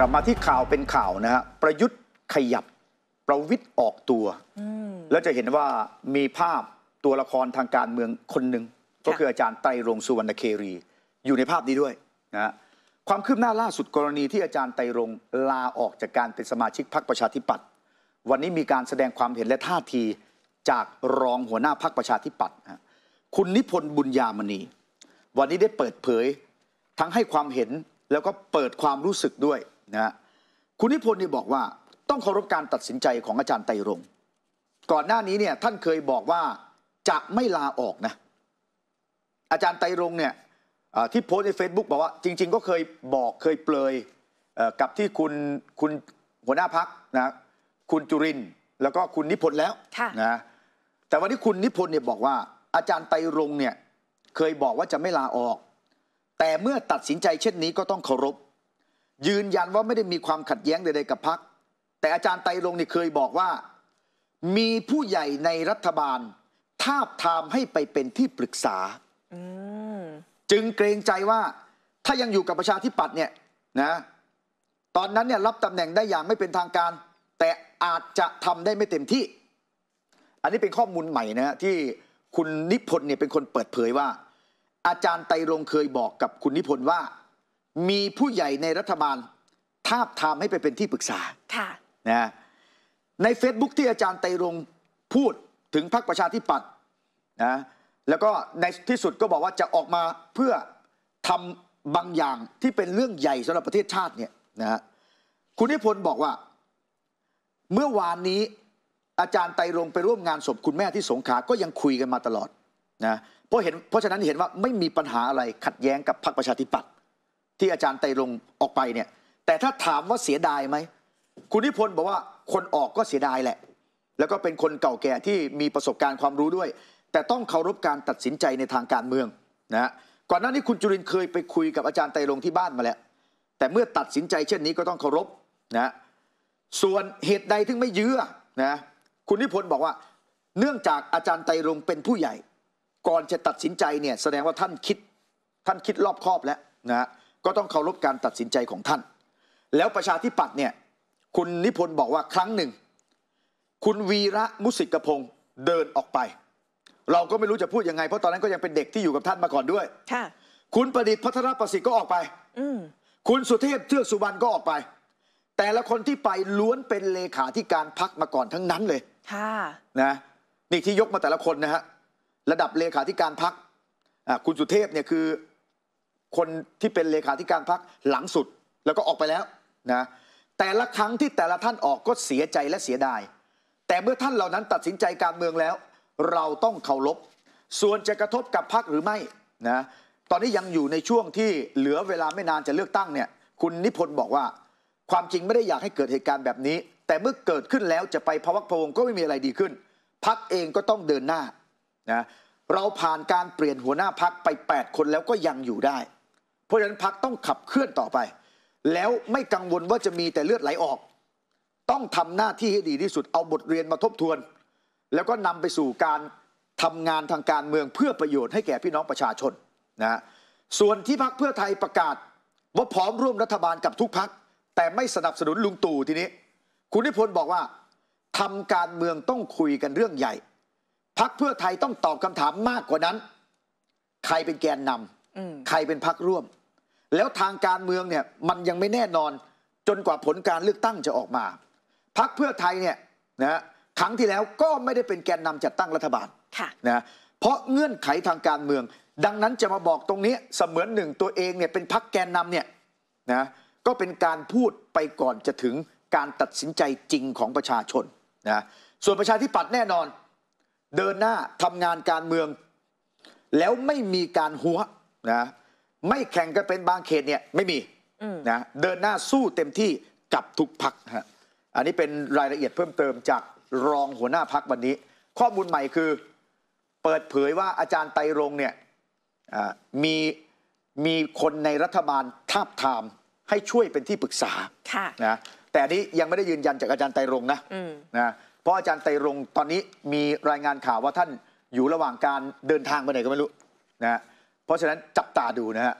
กลับมาที่ข่าวเป็นข่าวนะฮะประยุทธ์ขยับประวิทย์ออกตัวแล้วจะเห็นว่ามีภาพตัวละครทางการเมืองคนหนึ่งก็คืออาจารย์ไตรรงสุวรรณเครีอยู่ในภาพนี้ด้วยนะความคืบหน้าล่าสุดกรณีที่อาจารย์ไตรรงลาออกจากการเป็นสมาชิกพรรคประชาธิปัตย์วันนี้มีการแสดงความเห็นและท่าทีจากรองหัวหน้าพรรคประชาธิปัตย์คุณนิพนธ์บุญยามณีวันนี้ได้เปิดเผยทั้งให้ความเห็นแล้วก็เปิดความรู้สึกด้วยนะคุณนิพนธ์นี่บอกว่าต้องเคารพการตัดสินใจของอาจารย์ไตรรงก่อนหน้านี้เนี่ยท่านเคยบอกว่าจะไม่ลาออกนะอาจารย์ไตรรงเนี่ยที่โพสใน Facebook บอกว่า จริงๆก็เคยบอกเคยเปลยกับที่คุณคุณหัวหน้าพักนะคุณจุรินแล้วก็คุณนิพนธ์แล้วนะแต่วันนี้คุณนิพนธ์เนี่ยบอกว่า อาจารย์ไตรงเนี่ยเคยบอกว่าจะไม่ลาออก แต่เมื่อตัดสินใจเช่นนี้ก็ต้องเคารพยืนยันว่าไม่ได้มีความขัดแย้งใดๆกับพักแต่อาจารย์ไตรรงค์เนี่ยเคยบอกว่า มีผู้ใหญ่ในรัฐบาลทาบทามให้ไปเป็นที่ปรึกษา จึงเกรงใจว่าถ้ายังอยู่กับประชาธิปัตย์เนี่ยนะ ตอนนั้นเนี่ยรับตำแหน่งได้อย่างไม่เป็นทางการ แต่อาจจะทำได้ไม่เต็มที่ อันนี้เป็นข้อมูลใหม่นะะที่คุณนิพนธ์เนี่ยเป็นคนเปิดเผยว่า อาจารย์ไตรงเคยบอกกับคุณนิพนธ์ว่ามีผู้ใหญ่ในรัฐบาลทาบทามให้ไปเป็นที่ปรึกษา ค่ะ นะ ใน Facebook ที่อาจารย์ไตรงพูดถึงพรรคประชาธิปัตย์นะ แล้วก็ในที่สุดก็บอกว่าจะออกมาเพื่อทำบางอย่างที่เป็นเรื่องใหญ่สำหรับประเทศชาติเนี่ยนะฮะคุณนิพนธ์บอกว่า เมื่อวานนี้อาจารย์ไตรงไปร่วมงานศพคุณแม่ที่สงขาก็ยังคุยกันมาตลอดนะ เพราะเห็น เพราะฉะนั้นเห็นว่าไม่มีปัญหาอะไรขัดแย้งกับพรรคประชาธิปัตย์ที่อาจารย์ไตรงออกไปเนี่ยแต่ถ้าถามว่าเสียดายไหมคุณนิพนธ์บอกว่าคนออกก็เสียดายแหละ แล้วก็เป็นคนเก่าแก่ที่มีประสบการณ์ความรู้ด้วย แต่ต้องเคารพการตัดสินใจในทางการเมืองนะก่อนหน้านี้คุณจุรินเคยไปคุยกับอาจารย์ไตรงที่บ้านมาแล้วแต่เมื่อตัดสินใจเช่นนี้ก็ต้องเคารพนะส่วนเหตุใดถึงไม่ยื้อนะคุณนิพนธ์บอกว่าเนื่องจากอาจารย์ไตรงเป็นผู้ใหญ่ ก่อนจะตัดสินใจเนี่ยแสดงว่าท่านคิดท่านคิดรอบคอบแล้วนะก็ต้องเคารพการตัดสินใจของท่าน แล้วประชาธิปัตย์เนี่ย คุณนิพนธ์บอกว่าครั้งหนึ่ง คุณวีระมุสิกพงศ์เดินออกไป เราก็ไม่รู้จะพูดยังไงเพราะตอนนั้นก็ยังเป็นเด็กที่อยู่กับท่านมาก่อนด้วย ค่ะ คุณประดิษฐ์พัฒนประสิทธิ์ก็ออกไปอคุณสุเทพเทือกสุบรรณก็ออกไป แต่ละคนที่ไปล้วนเป็นเลขาธิการพักมาก่อนทั้งนั้นเลย ค่ะ นะ นี่ที่ยกมาแต่ละคนนะฮะ ระดับเลขาธิการพักคุณสุเทพเนี่ยคือคนที่เป็นเลขาธิการพักหลังสุดแล้วก็ออกไปแล้วนะแต่ละครั้งที่แต่ละท่านออกก็เสียใจและเสียดายแต่เมื่อท่านเหล่านั้นตัดสินใจการเมืองแล้ว เราต้องเคารพส่วนจะกระทบกับพักหรือไม่นะตอนนี้ยังอยู่ในช่วงที่เหลือเวลาไม่นานจะเลือกตั้งเนี่ยคุณนิพนธ์บอกว่า ความจริงไม่ได้อยากให้เกิดเหตุการณ์แบบนี้ แต่เมื่อเกิดขึ้นแล้วจะไปพวักพวงก็ไม่มีอะไรดีขึ้นพักเองก็ต้องเดินหน้านะเราผ่านการเปลี่ยนหัวหน้าพักไป 8 คนแล้วก็ยังอยู่ได้เพราะฉะนั้นพักต้องขับเคลื่อนต่อไป แล้วไม่กังวลว่าจะมีแต่เลือดไหลออก ต้องทำหน้าที่ให้ดีที่สุด เอาบทเรียนมาทบทวน แล้วก็นำไปสู่การทำงานทางการเมืองเพื่อประโยชน์ให้แก่พี่น้องประชาชนนะส่วนที่พักเพื่อไทยประกาศ ว่าพร้อมร่วมรัฐบาลกับทุกพักแต่ไม่สนับสนุนลุงตู่ทีนี้ คุณนิพนธ์บอกว่า ทำการเมืองต้องคุยกันเรื่องใหญ่พักเพื่อไทยต้องตอบคำถามมากกว่านั้น ใครเป็นแกนนำใครเป็นพักร่วมแล้วทางการเมืองเนี่ยมันยังไม่แน่นอนจนกว่าผลการเลือกตั้งจะออกมาพักเพื่อไทยเนี่ยนะครั้งที่แล้วก็ไม่ได้เป็นแกนนำจัดตั้งรัฐบาลนะเพราะเงื่อนไขทางการเมือง ดังนั้นจะมาบอกตรงนี้เสมือนหนึ่งตัวเองเนี่ยเป็นพักแกนนำเนี่ยนะก็เป็นการพูดไปก่อนจะถึงการตัดสินใจจริงของประชาชนนะส่วนประชาธิปัตย์แน่นอน เดินหน้าทำงานการเมือง แล้วไม่มีการหัวนะไม่แข่งกันเป็นบางเขตเนี่ยไม่มีนะเดินหน้าสู้เต็มที่กับทุกพักฮะอันนี้เป็นรายละเอียดเพิ่มเติมจากรองหัวหน้าพักวันนี้ ข้อมูลใหม่คือ เปิดเผยว่าอาจารย์ไตรงเนี่ยมีมีคนในรัฐบาลทาบทาม ให้ช่วยเป็นที่ปรึกษาะนะแต่อันนี้ยังไม่ได้ยืนยันจากอาจารย์ไตรงนะนะเพราะอาจารย์ไตรงตอนนี้มีรายงานข่าวว่าท่านอยู่ระหว่างการเดินทางไปไหนก็ไม่รู้นะราะฉะนั้นจับตาดูนะฮะ